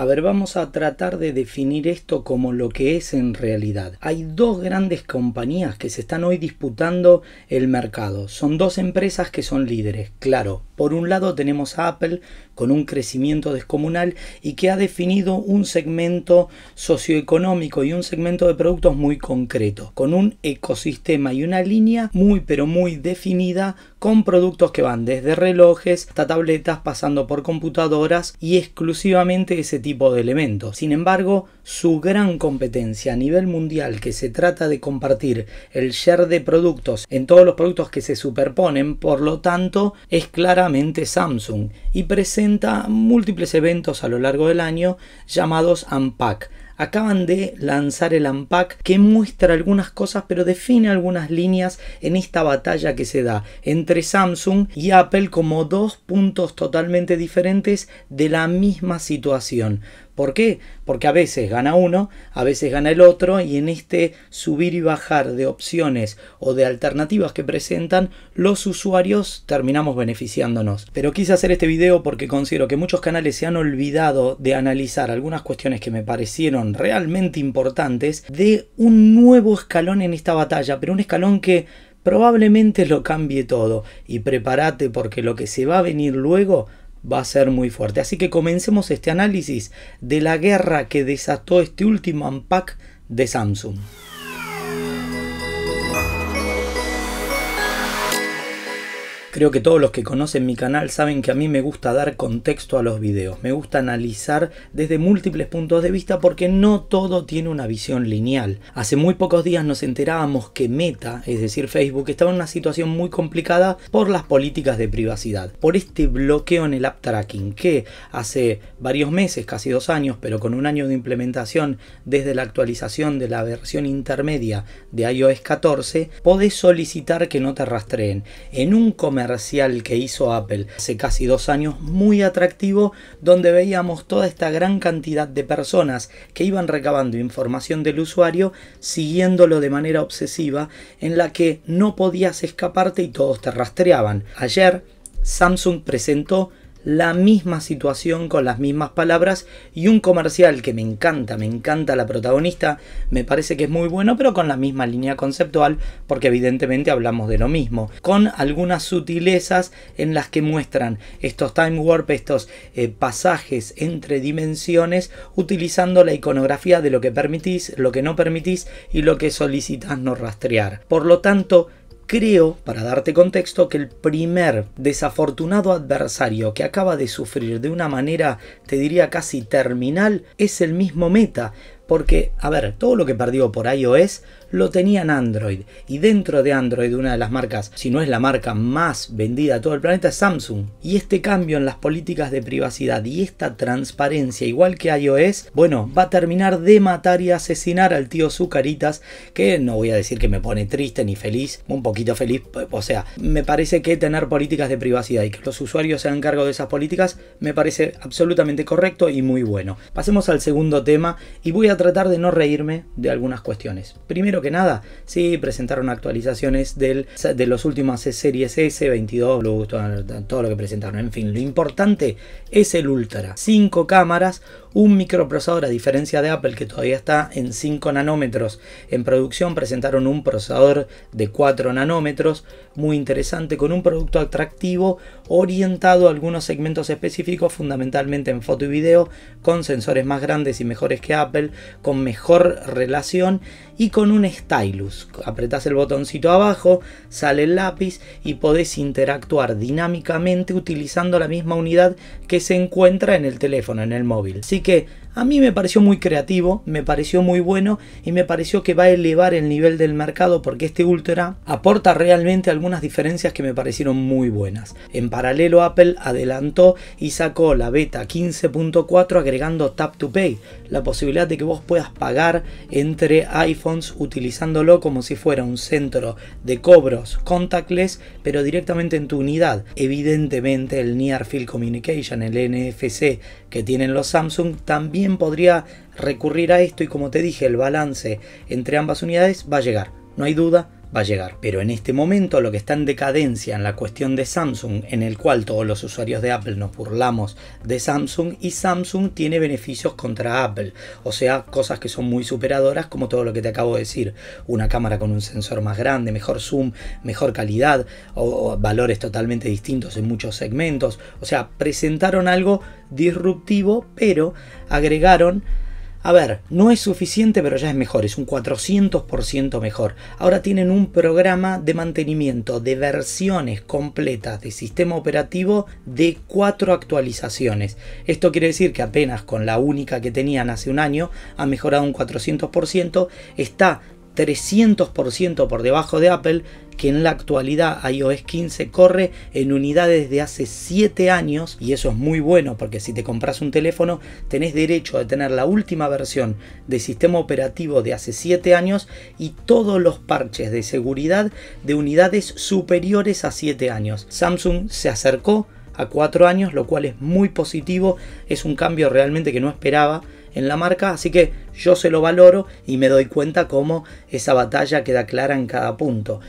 A ver, vamos a tratar de definir esto como lo que es en realidad. Hay dos grandes compañías que se están hoy disputando el mercado. Son dos empresas que son líderes. Claro, por un lado tenemos a Apple con un crecimiento descomunal y que ha definido un segmento socioeconómico y un segmento de productos muy concreto, con un ecosistema y una línea muy pero muy definida con productos que van desde relojes hasta tabletas pasando por computadoras y exclusivamente ese tipo de elementos. Sin embargo, su gran competencia a nivel mundial que se trata de compartir el share de productos en todos los productos que se superponen, por lo tanto, es claramente Samsung y presenta múltiples eventos a lo largo del año llamados Unpack. Acaban de lanzar el Unpack que muestra algunas cosas pero define algunas líneas en esta batalla que se da entre Samsung y Apple como dos puntos totalmente diferentes de la misma situación. ¿Por qué? Porque a veces gana uno, a veces gana el otro y en este subir y bajar de opciones o de alternativas que presentan los usuarios terminamos beneficiándonos. Pero quise hacer este video porque considero que muchos canales se han olvidado de analizar algunas cuestiones que me parecieron realmente importantes de un nuevo escalón en esta batalla, pero un escalón que probablemente lo cambie todo y prepárate porque lo que se va a venir luego va a ser muy fuerte. Así que comencemos este análisis de la guerra que desató este último unpack de Samsung. Creo que todos los que conocen mi canal saben que a mí me gusta dar contexto a los videos, me gusta analizar desde múltiples puntos de vista porque no todo tiene una visión lineal. Hace muy pocos días nos enterábamos que Meta, es decir Facebook, estaba en una situación muy complicada por las políticas de privacidad, por este bloqueo en el app tracking que hace varios meses, casi dos años, pero con un año de implementación desde la actualización de la versión intermedia de iOS 14, podés solicitar que no te rastreen. En un comercio comercial que hizo Apple hace casi dos años muy atractivo donde veíamos toda esta gran cantidad de personas que iban recabando información del usuario siguiéndolo de manera obsesiva en la que no podías escaparte y todos te rastreaban. Ayer Samsung presentó la misma situación con las mismas palabras y un comercial que me encanta, me encanta la protagonista, me parece que es muy bueno, pero con la misma línea conceptual, porque evidentemente hablamos de lo mismo, con algunas sutilezas en las que muestran estos time warp, estos eh, pasajes entre dimensiones, utilizando la iconografía de lo que permitís, lo que no permitís y lo que solicitas no rastrear. Por lo tanto, Creo, para darte contexto, que el primer desafortunado adversario que acaba de sufrir de una manera, te diría casi terminal, es el mismo Meta. Porque, a ver, todo lo que perdió por iOS lo tenían Android. Y dentro de Android, una de las marcas, si no es la marca más vendida a todo el planeta, es Samsung. Y este cambio en las políticas de privacidad y esta transparencia, igual que iOS, bueno, va a terminar de matar y asesinar al tío Zucaritas, que no voy a decir que me pone triste ni feliz, un poquito feliz, o sea, me parece que tener políticas de privacidad y que los usuarios sean hagan cargo de esas políticas me parece absolutamente correcto y muy bueno. Pasemos al segundo tema y voy a tratar de no reírme de algunas cuestiones. Primero que nada, si presentaron actualizaciones del, de las últimas series S, 22, todo, todo lo que presentaron. En fin, lo importante es el Ultra. 5 cámaras, un microprocesador, a diferencia de Apple que todavía está en 5 nanómetros en producción, presentaron un procesador de 4 nanómetros, muy interesante, con un producto atractivo orientado a algunos segmentos específicos, fundamentalmente en foto y video, con sensores más grandes y mejores que Apple, con mejor relación y con un stylus. Apretás el botoncito abajo, sale el lápiz y podés interactuar dinámicamente utilizando la misma unidad que se encuentra en el teléfono, en el móvil que a mí me pareció muy creativo, me pareció muy bueno y me pareció que va a elevar el nivel del mercado porque este Ultra aporta realmente algunas diferencias que me parecieron muy buenas. En paralelo Apple adelantó y sacó la beta 15.4 agregando Tap to Pay, la posibilidad de que vos puedas pagar entre iPhones utilizándolo como si fuera un centro de cobros contactless pero directamente en tu unidad. Evidentemente el Near Field Communication, el NFC que tienen los Samsung, también podría recurrir a esto y como te dije, el balance entre ambas unidades va a llegar. No hay duda, va a llegar. Pero en este momento lo que está en decadencia en la cuestión de Samsung, en el cual todos los usuarios de Apple nos burlamos de Samsung y Samsung tiene beneficios contra Apple. O sea, cosas que son muy superadoras como todo lo que te acabo de decir. Una cámara con un sensor más grande, mejor zoom, mejor calidad o, valores totalmente distintos en muchos segmentos. O sea, presentaron algo disruptivo pero agregaron a ver, no es suficiente, pero ya es mejor, es un 400% mejor. Ahora tienen un programa de mantenimiento de versiones completas de sistema operativo de cuatro actualizaciones. Esto quiere decir que apenas con la única que tenían hace un año, ha mejorado un 400%, está 300% por debajo de Apple, que en la actualidad iOS 15 corre en unidades de hace 7 años y eso es muy bueno porque si te compras un teléfono tenés derecho a tener la última versión de sistema operativo de hace 7 años y todos los parches de seguridad de unidades superiores a 7 años. Samsung se acercó a 4 años, lo cual es muy positivo, es un cambio realmente que no esperaba en la marca, así que yo se lo valoro y me doy cuenta cómo esa batalla queda clara en cada punto.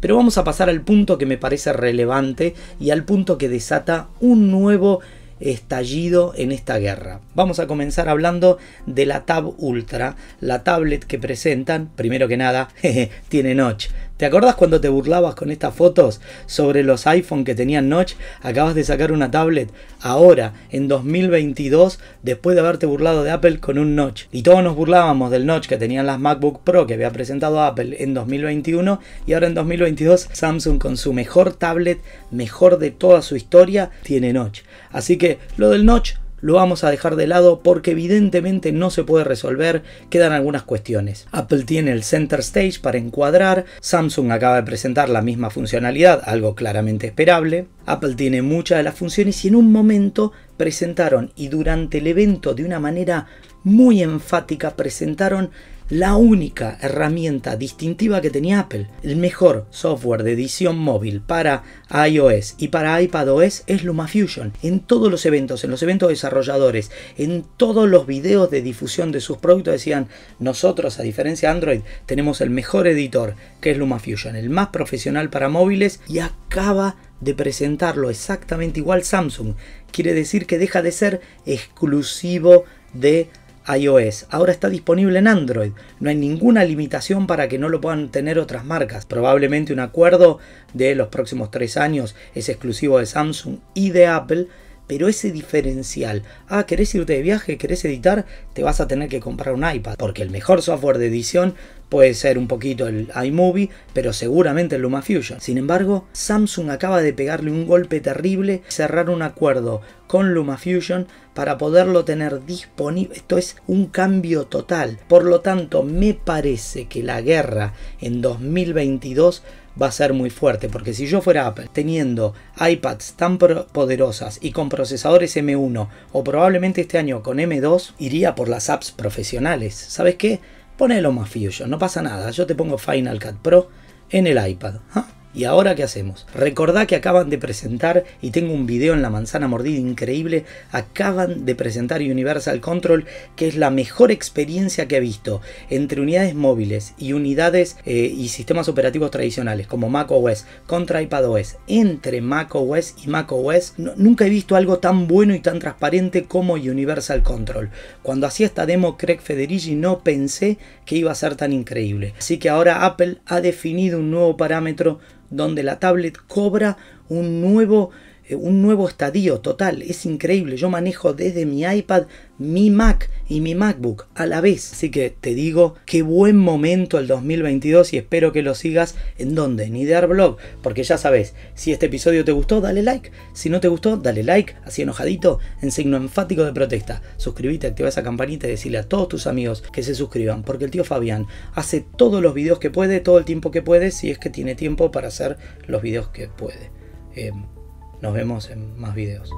Pero vamos a pasar al punto que me parece relevante y al punto que desata un nuevo estallido en esta guerra. Vamos a comenzar hablando de la Tab Ultra, la tablet que presentan, primero que nada, tiene notch. ¿Te acordás cuando te burlabas con estas fotos sobre los iPhone que tenían notch? Acabas de sacar una tablet ahora, en 2022, después de haberte burlado de Apple con un notch. Y todos nos burlábamos del notch que tenían las MacBook Pro que había presentado Apple en 2021 y ahora en 2022 Samsung con su mejor tablet, mejor de toda su historia, tiene notch. Así que lo del notch lo vamos a dejar de lado porque evidentemente no se puede resolver, quedan algunas cuestiones. Apple tiene el Center Stage para encuadrar, Samsung acaba de presentar la misma funcionalidad, algo claramente esperable, Apple tiene muchas de las funciones y en un momento presentaron y durante el evento de una manera muy enfática presentaron la única herramienta distintiva que tenía Apple. El mejor software de edición móvil para iOS y para iPadOS es LumaFusion. En todos los eventos, en los eventos desarrolladores, en todos los videos de difusión de sus productos decían, nosotros a diferencia de Android tenemos el mejor editor que es LumaFusion, el más profesional para móviles y acaba de presentarlo exactamente igual Samsung. Quiere decir que deja de ser exclusivo de iOS. Ahora está disponible en Android. No hay ninguna limitación para que no lo puedan tener otras marcas. Probablemente un acuerdo de los próximos tres años es exclusivo de Samsung y de Apple pero ese diferencial, ah, querés irte de viaje, querés editar, te vas a tener que comprar un iPad, porque el mejor software de edición puede ser un poquito el iMovie, pero seguramente el LumaFusion. Sin embargo, Samsung acaba de pegarle un golpe terrible, cerrar un acuerdo con LumaFusion para poderlo tener disponible. Esto es un cambio total. Por lo tanto, me parece que la guerra en 2022 va a ser muy fuerte, porque si yo fuera Apple teniendo iPads tan poderosas y con procesadores M1 o probablemente este año con M2, iría por las apps profesionales. ¿Sabes qué? Ponelo más Fusion, no pasa nada, yo te pongo Final Cut Pro en el iPad. ¿ah? ¿Y ahora qué hacemos? Recordá que acaban de presentar, y tengo un video en la manzana mordida increíble, acaban de presentar Universal Control, que es la mejor experiencia que he visto entre unidades móviles y unidades eh, y sistemas operativos tradicionales, como macOS, contra iPadOS, entre macOS y macOS. nunca he visto algo tan bueno y tan transparente como Universal Control. Cuando hacía esta demo Craig Federici no pensé que iba a ser tan increíble. Así que ahora Apple ha definido un nuevo parámetro donde la tablet cobra un nuevo eh, un nuevo estadio total, es increíble. Yo manejo desde mi iPad, mi Mac y mi MacBook a la vez. Así que te digo, qué buen momento el 2022 y espero que lo sigas en donde, en Idear Blog, porque ya sabes, si este episodio te gustó, dale like. Si no te gustó, dale like, así enojadito, en signo enfático de protesta. Suscríbete, activa esa campanita y decirle a todos tus amigos que se suscriban, porque el tío Fabián hace todos los videos que puede, todo el tiempo que puede, si es que tiene tiempo para hacer los videos que puede. Em, nos vemos en más videos.